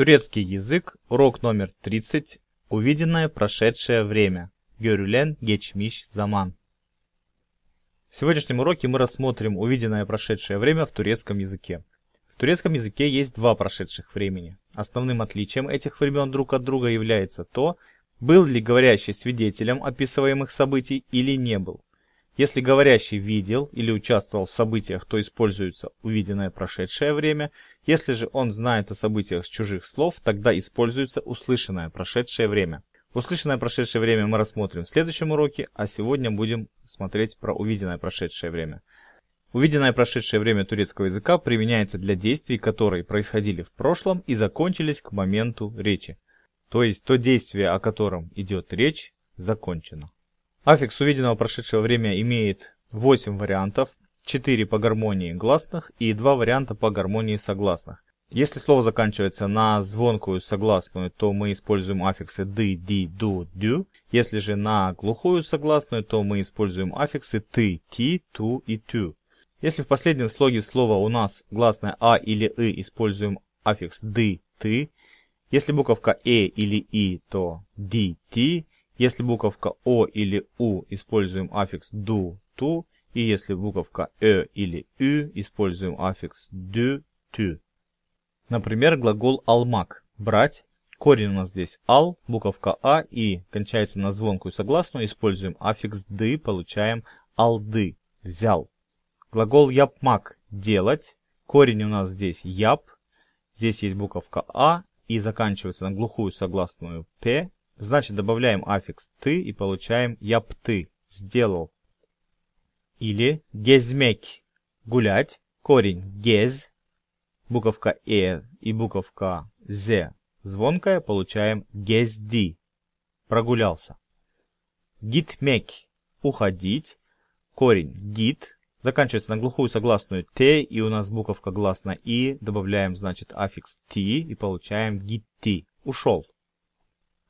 Турецкий язык, урок номер 30, увиденное прошедшее время. Гюрюлен Гечмиш Заман. В сегодняшнем уроке мы рассмотрим увиденное прошедшее время в турецком языке. В турецком языке есть два прошедших времени. Основным отличием этих времен друг от друга является то, был ли говорящий свидетелем описываемых событий или не был. Если говорящий видел или участвовал в событиях, то используется увиденное прошедшее время. Если же он знает о событиях с чужих слов, тогда используется услышанное прошедшее время. Услышанное прошедшее время мы рассмотрим в следующем уроке, а сегодня будем смотреть про увиденное прошедшее время. Увиденное прошедшее время турецкого языка применяется для действий, которые происходили в прошлом и закончились к моменту речи. То есть то действие, о котором идет речь, закончено. Аффикс увиденного прошедшего времени имеет 8 вариантов, 4 по гармонии гласных и 2 варианта по гармонии согласных. Если слово заканчивается на звонкую согласную, то мы используем аффиксы ды, ди, ду, дю. Если же на глухую согласную, то мы используем аффиксы ты, ти, ту и тю. Если в последнем слоге слова у нас гласная а или и, используем аффикс ды, ты. Если буковка э или и, то ди, ти. Если буковка О или У используем аффикс ду, ту, и если буковка Э или Ю используем аффикс дю, тю. Например, глагол алмак – брать. Корень у нас здесь ал, буковка А и кончается на звонкую согласную. Используем аффикс ды, получаем алды – взял. Глагол япмак – делать. Корень у нас здесь яп. Здесь есть буковка А и заканчивается на глухую согласную П. Значит, добавляем аффикс «ты» и получаем «я ты – «сделал». Или «гезмек» – «гулять», корень «гез», буковка «э» и буковка «з» звонкая, получаем «гезди» – «прогулялся». «Гитмек» – «уходить», корень «гит», заканчивается на глухую согласную «т», и у нас буковка гласная «и», добавляем, значит, аффикс «ти» и получаем «гитти» – «ушел».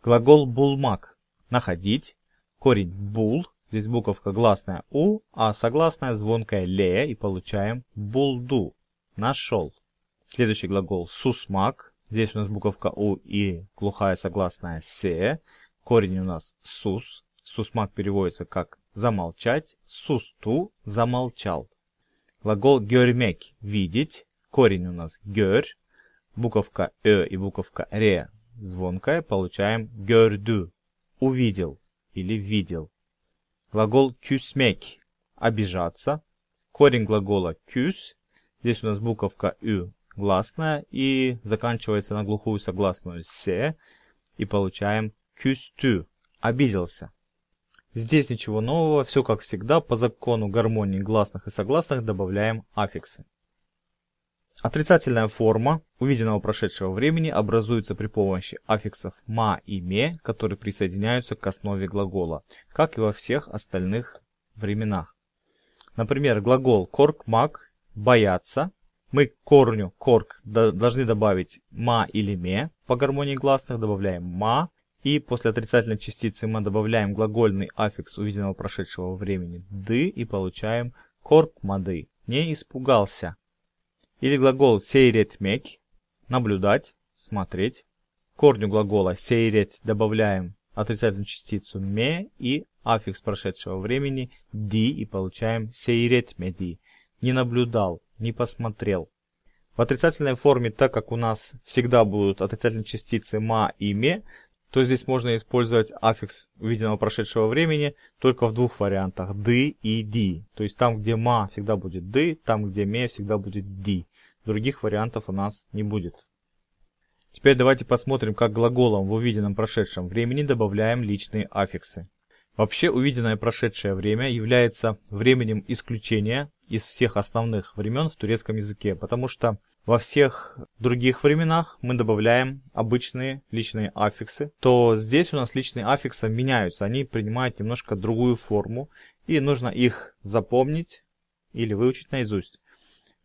Глагол булмак – находить. Корень бул, здесь буковка гласная у, а согласная звонкая ле, и получаем булду – нашел. Следующий глагол сусмак, здесь у нас буковка у и глухая согласная се. Корень у нас сус, сусмак переводится как замолчать, сусту – замолчал. Глагол гермек – видеть, корень у нас гер, буковка э и буковка ре звонкое получаем «gördü» – увидел или видел. Глагол «küsmek» – обижаться. Корень глагола «küs» – здесь у нас буковка «ü» гласная и заканчивается на глухую согласную «се» и получаем «küstü» – обиделся. Здесь ничего нового, все как всегда, по закону гармонии гласных и согласных добавляем аффиксы. Отрицательная форма увиденного прошедшего времени образуется при помощи аффиксов «ма» и «ме», которые присоединяются к основе глагола, как и во всех остальных временах. Например, глагол «корк-мак» – «бояться». Мы к корню «корк» должны добавить «ма» или «ме». По гармонии гласных добавляем «ма». И после отрицательной частицы мы добавляем глагольный аффикс увиденного прошедшего времени «ды» и получаем «корк-мады». «Не испугался» или глагол «сейретмек» – наблюдать, смотреть. К корню глагола «сейрет» добавляем отрицательную частицу «ме» и аффикс прошедшего времени «ди» и получаем «сейретмеди» – не наблюдал, не посмотрел. В отрицательной форме, так как у нас всегда будут отрицательные частицы «ма» и «ме», то здесь можно использовать аффикс увиденного прошедшего времени только в двух вариантах – «ды» и «ди». То есть там, где «ма» всегда будет «ды», там, где «ме» всегда будет «ди». Других вариантов у нас не будет. Теперь давайте посмотрим, как глаголом в увиденном прошедшем времени добавляем личные аффиксы. Вообще, увиденное прошедшее время является временем исключения из всех основных времен в турецком языке, потому что во всех других временах мы добавляем обычные личные аффиксы, то здесь у нас личные аффиксы меняются, они принимают немножко другую форму, и нужно их запомнить или выучить наизусть.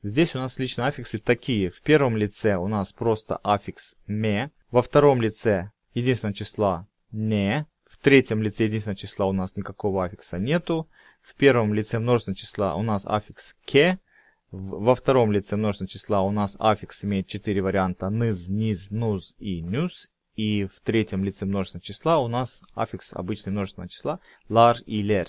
Здесь у нас лично аффиксы такие. В первом лице у нас просто аффикс «ме», во втором лице единственного числа «не», в третьем лице единственного числа у нас никакого аффикса нету, в первом лице множественного числа у нас аффикс «ке», во втором лице множественного числа у нас аффикс имеет четыре варианта «низ», «низ», «нуз» и «нюс», и в третьем лице множественного числа у нас аффикс обычный множественного числа «лар» и «лер».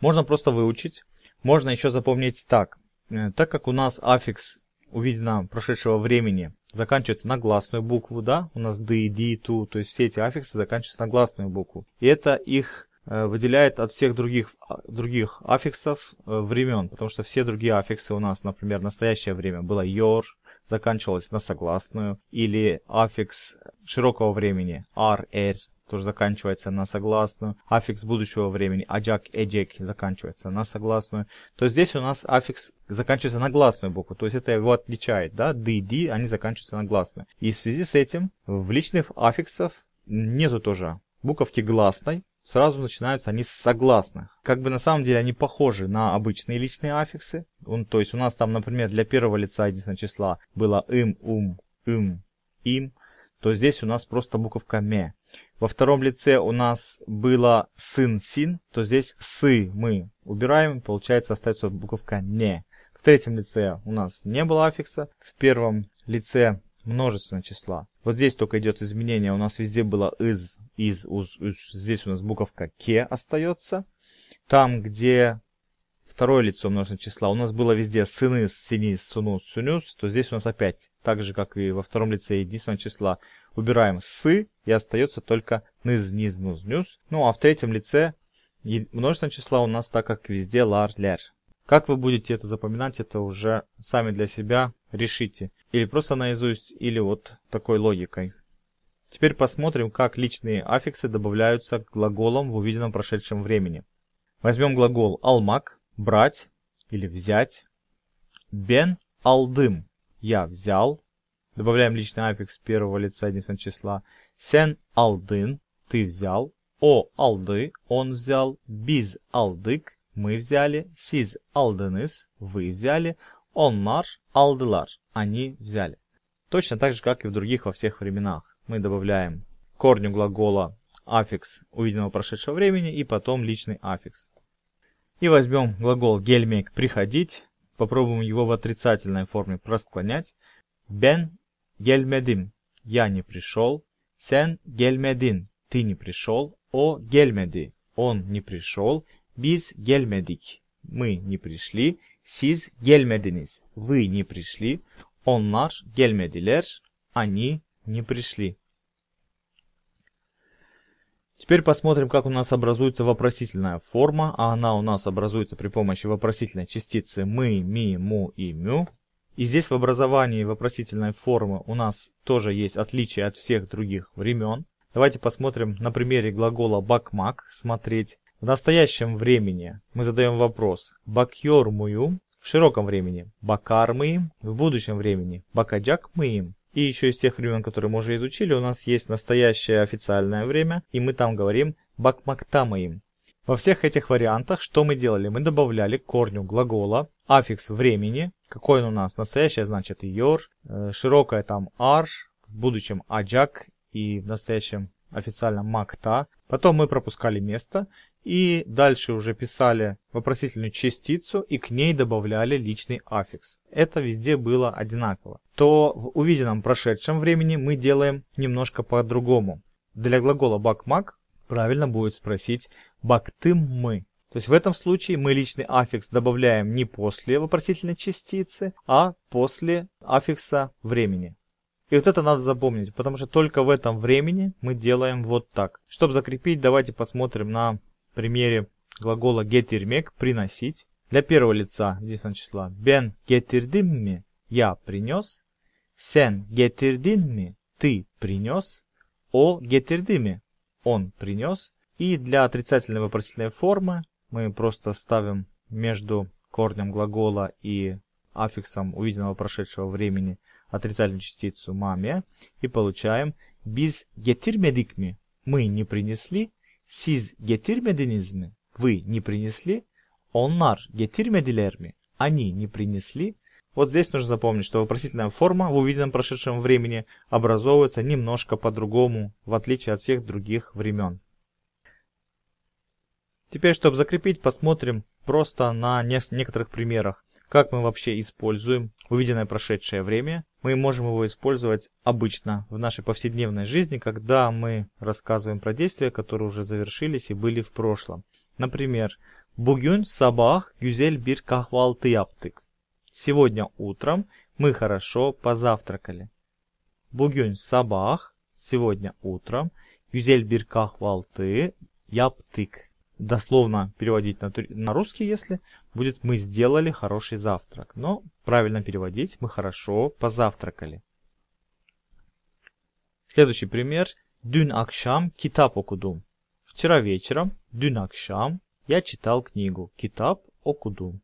Можно просто выучить, можно еще запомнить так – Э, так как у нас аффикс увидено прошедшего времени заканчивается на гласную букву, да, у нас ды, ди, ту, то есть все эти аффиксы заканчиваются на гласную букву. И это их э, выделяет от всех других, а, других аффиксов э, времен, потому что все другие аффиксы у нас, например, настоящее время было йор, заканчивалось на согласную, или аффикс широкого времени, ар, эр, тоже заканчивается на согласную. Аффикс будущего времени аджак, эджек заканчивается на согласную. То здесь у нас аффикс заканчивается на гласную букву. То есть это его отличает. Да? Д ди, они заканчиваются на гласную. И в связи с этим в личных аффиксов нету тоже буковки гласной. Сразу начинаются они с согласных. Как бы на самом деле они похожи на обычные личные аффиксы. Он, то есть у нас там, например, для первого лица единственного числа было им, ум, им, им. То здесь у нас просто буковка ме во втором лице у нас было сын син, то здесь сы мы убираем, получается остается буковка не. В третьем лице у нас не было аффикса, в первом лице множественное числа. Вот здесь только идет изменение, у нас везде было из, из, уз, уз. здесь у нас буковка ке остается. Там, где второе лицо множественного числа. У нас было везде сыны, синис, сунус, сунюс, то здесь у нас опять, так же, как и во втором лице единственного числа, убираем сы, и остается только ныз низ, нуз, нюс. Ну, а в третьем лице множественного числа у нас так как везде лар, ляр. Как вы будете это запоминать, это уже сами для себя решите. Или просто наизусть, или вот такой логикой. Теперь посмотрим, как личные аффиксы добавляются к глаголам в увиденном прошедшем времени. Возьмем глагол «алмак», брать или взять. Бен алдым – я взял. Добавляем личный аффикс первого лица единственного числа. Сен алдын – ты взял. О алды – он взял. Биз алдык – мы взяли. Сиз алдыныз – вы взяли. Onlar aldılar – они взяли. Точно так же, как и в других во всех временах. Мы добавляем корню глагола аффикс увиденного прошедшего времени и потом личный аффикс. И возьмем глагол гельмек приходить, попробуем его в отрицательной форме просклонять. Бен гельмедим я не пришел. Сен гельмедин ты не пришел. О гельмеди он не пришел. Биз гельмедик мы не пришли. Сиз гельмединис вы не пришли. Onlar gelmediler они не пришли. Теперь посмотрим, как у нас образуется вопросительная форма, а она у нас образуется при помощи вопросительной частицы «мы», «ми», «му» и «мю». И здесь в образовании вопросительной формы у нас тоже есть отличие от всех других времен. Давайте посмотрим на примере глагола «бакмак» – «смотреть». В настоящем времени мы задаем вопрос «бакьор мую», в широком времени «бакар мы в будущем времени «бакаджак мыим», и еще из тех времен, которые мы уже изучили, у нас есть настоящее официальное время, и мы там говорим «бакмактамаим». Во всех этих вариантах что мы делали? Мы добавляли к корню глагола аффикс времени. Какой он у нас? Настоящее значит «йор», э, широкое там «ар», в будущем «аджак» и в настоящем официально МАКТА. Потом мы пропускали место и дальше уже писали вопросительную частицу и к ней добавляли личный аффикс. Это везде было одинаково. То в увиденном прошедшем времени мы делаем немножко по-другому. Для глагола бакмак правильно будет спросить бактым-мы. То есть в этом случае мы личный аффикс добавляем не после вопросительной частицы, а после аффикса времени. И вот это надо запомнить, потому что только в этом времени мы делаем вот так. Чтобы закрепить, давайте посмотрим на примере глагола getirmek – приносить. Для первого лица, единственного числа, ben getirdim mi? я принес, sen getirdin mi? ты принес, o mi? он принес. И для отрицательной вопросительной формы мы просто ставим между корнем глагола и аффиксом увиденного прошедшего времени – отрицательную частицу маме и получаем biz getirmedik mi? Мы не принесли. Siz getirmediniz mi? Вы не принесли. Onlar getirmediler mi? Они не принесли. Вот здесь нужно запомнить, что вопросительная форма в увиденном прошедшем времени образовывается немножко по-другому, в отличие от всех других времен. Теперь, чтобы закрепить, посмотрим просто на некоторых примерах как мы вообще используем увиденное прошедшее время. Мы можем его использовать обычно в нашей повседневной жизни, когда мы рассказываем про действия, которые уже завершились и были в прошлом. Например, «Бугюн сабах гюзель бир кахвалты аптык». Сегодня утром мы хорошо позавтракали. Бугюн сабах, сегодня утром, гюзель бир кахвалты яптык дословно переводить на, на русский, если будет «мы сделали хороший завтрак». Но правильно переводить «мы хорошо позавтракали». Следующий пример. Дюн акшам китап окудум. Вчера вечером, дюн акшам, я читал книгу китап окудум.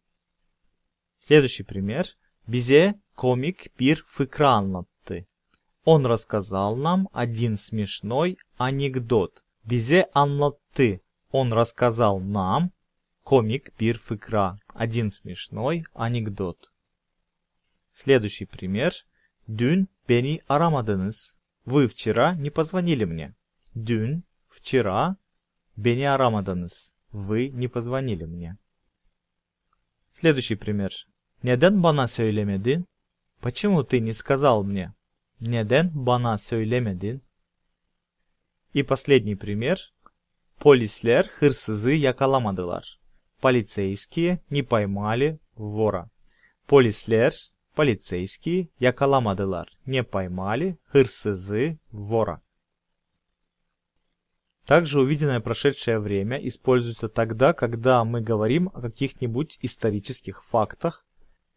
Следующий пример. Бизе комик пир фыкранлатты. Он рассказал нам один смешной анекдот. Бизе анлатты. Он рассказал нам, комик Пир Фыкра, один смешной анекдот. Следующий пример. Дюн beni aramadınız. Вы вчера не позвонили мне. Дюн вчера Бени aramadınız. Вы не позвонили мне. Следующий пример. Неден bana söylemedin? Почему ты не сказал мне? Неден bana söylemedin? И последний пример. Polisler hırsızı yakalamadılar. Полицейские не поймали вора. Polisler, полицейские yakalamadılar. Не поймали hırsızı вора. Также увиденное прошедшее время используется тогда, когда мы говорим о каких-нибудь исторических фактах,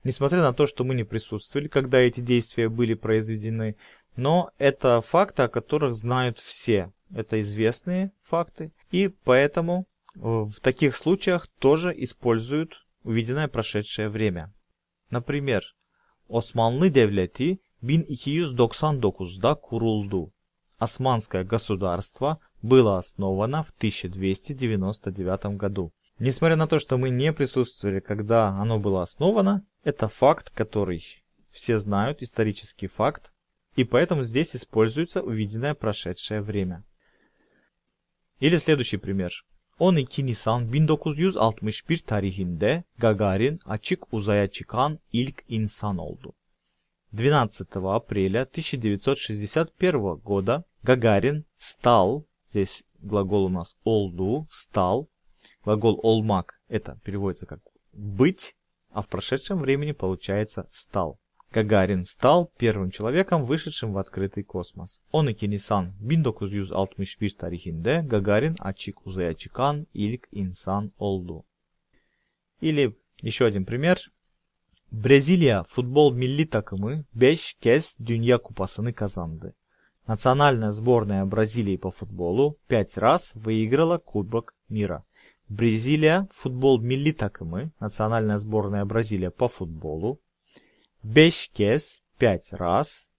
несмотря на то, что мы не присутствовали, когда эти действия были произведены, но это факты, о которых знают все. Это известные факты, и поэтому э, в таких случаях тоже используют увиденное прошедшее время. Например, Османлы Osmanlı devleti да курулду. Османское государство было основано в 1299 году. Несмотря на то, что мы не присутствовали, когда оно было основано, это факт, который все знают, исторический факт, и поэтому здесь используется увиденное прошедшее время. Или следующий пример. 12 Nisan 1961 tarihinde Gagarin açık uzaya çıkan ilk insan oldu. 12 апреля 1961 года Гагарин стал, здесь глагол у нас олду, стал, глагол олмак, это переводится как быть, а в прошедшем времени получается стал. Гагарин стал первым человеком, вышедшим в открытый космос. 12 Nisan 1961 tarihinde Gagarin açık uzaya çıkan ilk insan oldu. Или еще один пример. Бразилия футбол milli takımı 5 kez Dünya Kupası'nı kazandı. Национальная сборная Бразилии по футболу 5 раз выиграла Кубок мира. Бразилия, футбол милли такымы, национальная сборная Бразилия по футболу 5 kez 5 раз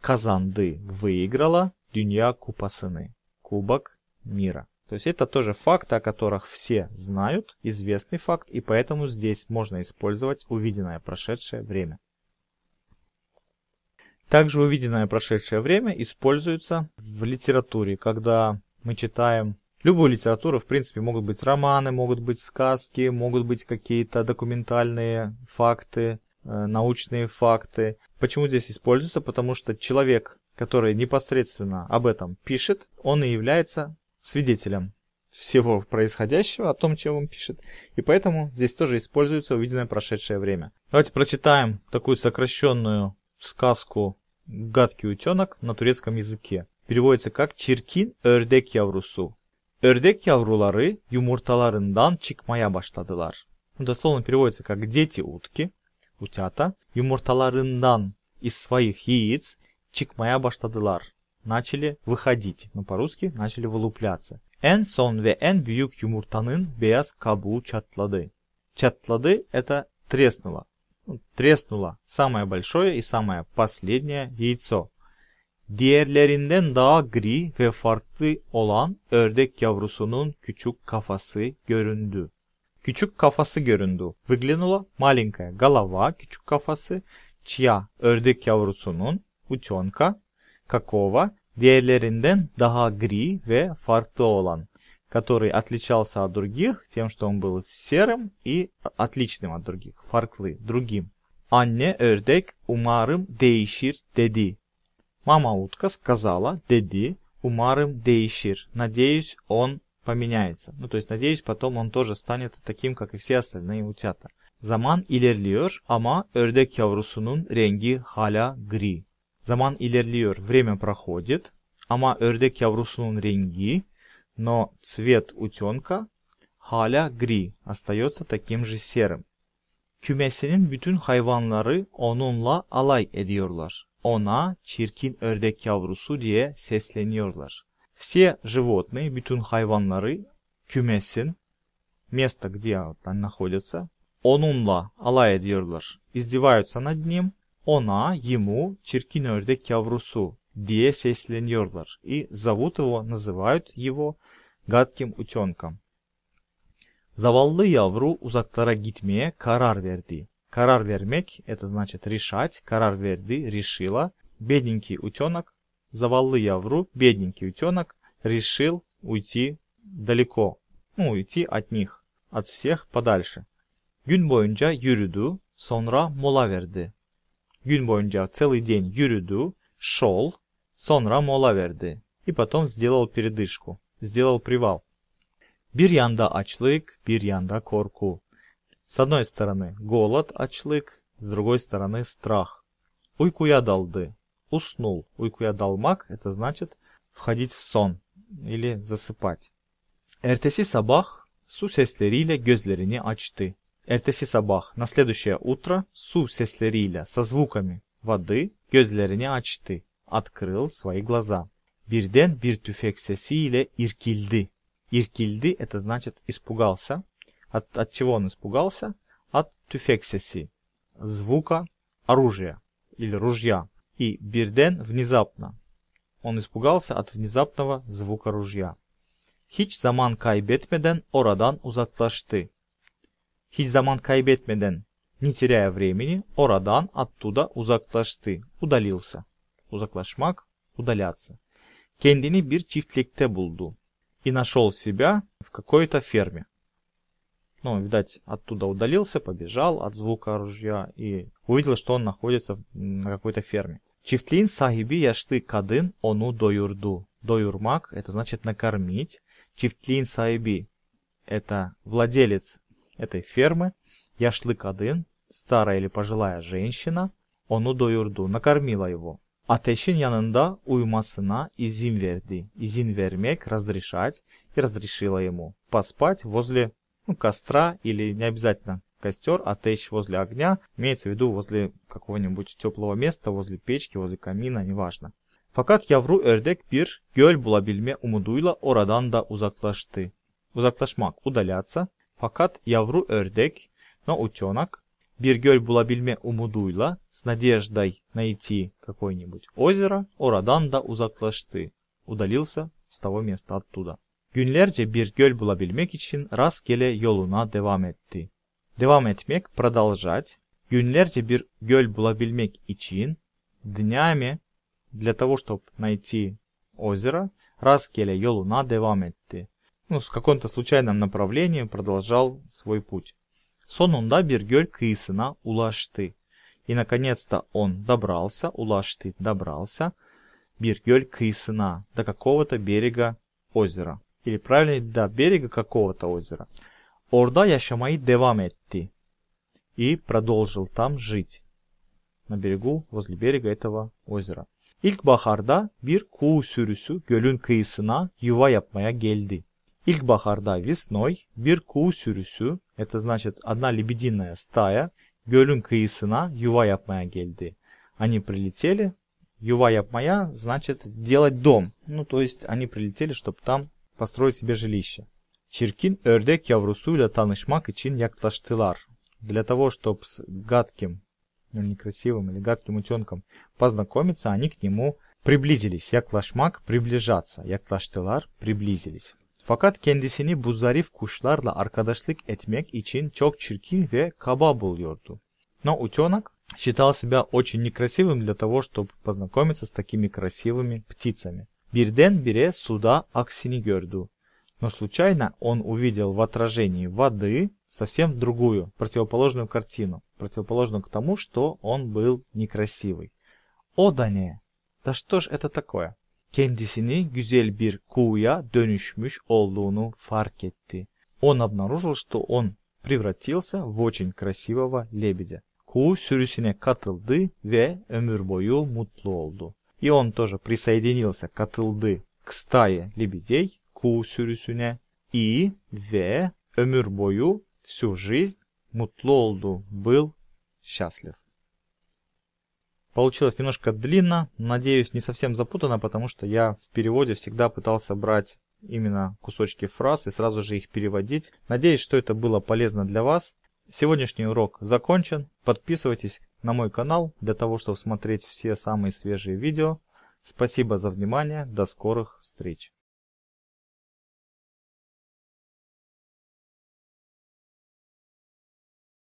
Казанды выиграла Дюнья Купасыны, Кубок мира. То есть это тоже факты, о которых все знают, известный факт, и поэтому здесь можно использовать увиденное прошедшее время. Также увиденное прошедшее время используется в литературе, когда мы читаем любую литературу, в принципе, могут быть романы, могут быть сказки, могут быть какие-то документальные факты, Э, научные факты. Почему здесь используется? Потому что человек, который непосредственно об этом пишет, он и является свидетелем всего происходящего, о том, чем он пишет. И поэтому здесь тоже используется увиденное прошедшее время. Давайте прочитаем такую сокращенную сказку «Гадкий утенок» на турецком языке. Переводится как «Чиркин örдек yavrusu». Ördek yavruları yumurtalarından çıkmaya başladılar. Дословно переводится как «дети утки» утята yumurtalarından из своих яиц çıkmaya başladılar. Начали выходить. Ну, по-русски начали вылупляться. En son ve en büyük yumurtanın beyaz kabuğu çatladı. Çatladı – это треснуло. Треснуло самое большое и самое последнее яйцо. Diğerlerinden daha gri ve farklı olan ördek yavrusunun küçük kafası göründü. Küçük kafası göründü. Выглянула маленькая голова, küçük kafası, чья ördek yavrusunun, утенка, какого, diğerlerinden daha gri ve farklı olan, который отличался от других тем, что он был серым и отличным от других, farklı, другим. Anne ördek umarım değişir dedi. Мама утка сказала, dedi, umarım değişir, надеюсь он поменяется. Ну, то есть, надеюсь, потом он тоже станет таким, как и все остальные утята. Zaman ilerliyor ama ördek yavrusunun rengi hala gri. Zaman ilerliyor, время проходит, ama ördek yavrusunun rengi, но цвет утенка hala gri, остается таким же серым. Kümesinin bütün hayvanları onunla alay ediyorlar. Ona çirkin ördek yavrusu diye sesleniyorlar все животные, битун хайванлары, кюмесин, место, где они находятся, онунла алай ediyorlar, издеваются над ним, она, ему, черкин ördek yavrusu, diye sesleniyorlar и зовут его, называют его гадким утенком. Zavallı явру uzaklara gitmeye karar verdi. Karar vermek, это значит решать, karar verdi, решила. Бедненький утенок завалы я вру, бедненький утенок решил уйти далеко. Ну, уйти от них, от всех подальше. Gün boyunca yürüdü, сонра mola verdi. Gün boyunca целый день yürüdü, шел, сонра mola verdi. И потом сделал передышку, сделал привал. Bir yanda açlık, bir yanda korku. С одной стороны голод, ачлык, с другой стороны страх. Уйку я далды уснул. уйку я дал маг, это значит входить в сон или засыпать. Ertesi sabah su sesleriyle gözlerini ачты. Ertesi sabah на следующее утро су sesleriyle со звуками воды gözlerini ачты Открыл свои глаза. Бирден бир tüfek sesiyle иркильды. Иркильды – это значит испугался. От, от чего он испугался? От тюфексеси – звука оружия или ружья и Бирден внезапно. Он испугался от внезапного звука ружья. Хич заман кайбетмеден орадан узаклашты. Хич заман кайбетмеден, не теряя времени, орадан оттуда узаклашты удалился. Узаклашмак удаляться. Kendini бир çiftlikte buldu и нашел себя в какой-то ферме. Ну, видать, оттуда удалился, побежал от звука ружья и увидел, что он находится на какой-то ферме. Чифтлин сахиби яшты кадын ону доюрду. Доюрмак – это значит накормить. Чифтлин сахиби – это владелец этой фермы. Яшлы кадын – старая или пожилая женщина. Ону доюрду – накормила его. Ateşin yanında uyumasına izin verdi. İzin vermek – разрешать и разрешила ему поспать возле ну, костра или не обязательно костер, а течь возле огня, имеется в виду возле какого-нибудь теплого места, возле печки, возле камина, неважно. Факат явру эрдек bir гёль bulabilme umuduyla oradan da uzaklaştı. Uzaklaşmak, udalyatsa. Fakat yavru ördek, no утенок, bir göl bulabilme umuduyla, с надеждой найти какое-нибудь озеро, ораданда узаклашты. Удалился с того места оттуда. Günlerce bir göl bulabilmek için rastgele yoluna devam etti. Devam etmek, продолжать. Günlerce bir göl bulabilmek için днями для того, чтобы найти озеро, растгеля Йолуна Деваметти. Ну, с каком-то случайном направлении продолжал свой путь. Сонунда Биргёль Кысына Улашты. И, наконец-то, он добрался, Улашты добрался, Биргёль Кысына, до какого-то берега озера или правильно до берега какого-то озера. Орда Яшамаи девам эти и продолжил там жить, на берегу, возле берега этого озера. İlkbaharda bir kuğu sürüsü gölün kıyısına yuva yapmaya geldi. İlkbaharda весной bir kuğu sürüsü, это значит одна лебединая стая, гölün kıyısına yuva yapmaya geldi. Они прилетели, юва yapmaya, значит делать дом. Ну, то есть они прилетели, чтобы там Построить себе жилище. Черкин, Çirkin ördek yavrusuyla tanışmak için yaklaştılar. Для того, чтобы с гадким, ну, некрасивым или гадким утенком познакомиться, они к нему приблизились. Яклашмак – приближаться. Яклаштылар – приблизились. Факат Fakat kendisini bu zarif kuşlarla arkadaşlık etmek için çok çirkin ve kaba buluyordu. Но утенок считал себя очень некрасивым для того, чтобы познакомиться с такими красивыми птицами. Birdenbire суда Аксини Герду. Но случайно он увидел в отражении воды совсем другую, противоположную картину, противоположную к тому, что он был некрасивый. О да не! Да что ж это такое? Kendisini güzel bir kuğuya dönüşmüş olduğunu fark etti. Он обнаружил, что он превратился в очень красивого лебедя. Kuğu sürüsüne катылды ve ömür boyu mutlu oldu. И он тоже присоединился к Атылды, к стае лебедей, к Усюрюсюне, и Ве Эмюрбою всю жизнь Мутлолду был счастлив. Получилось немножко длинно, надеюсь, не совсем запутанно, потому что я в переводе всегда пытался брать именно кусочки фраз и сразу же их переводить. Надеюсь, что это было полезно для вас. Сегодняшний урок закончен. Подписывайтесь, на мой канал для того, чтобы смотреть все самые свежие видео. Спасибо за внимание, до скорых встреч!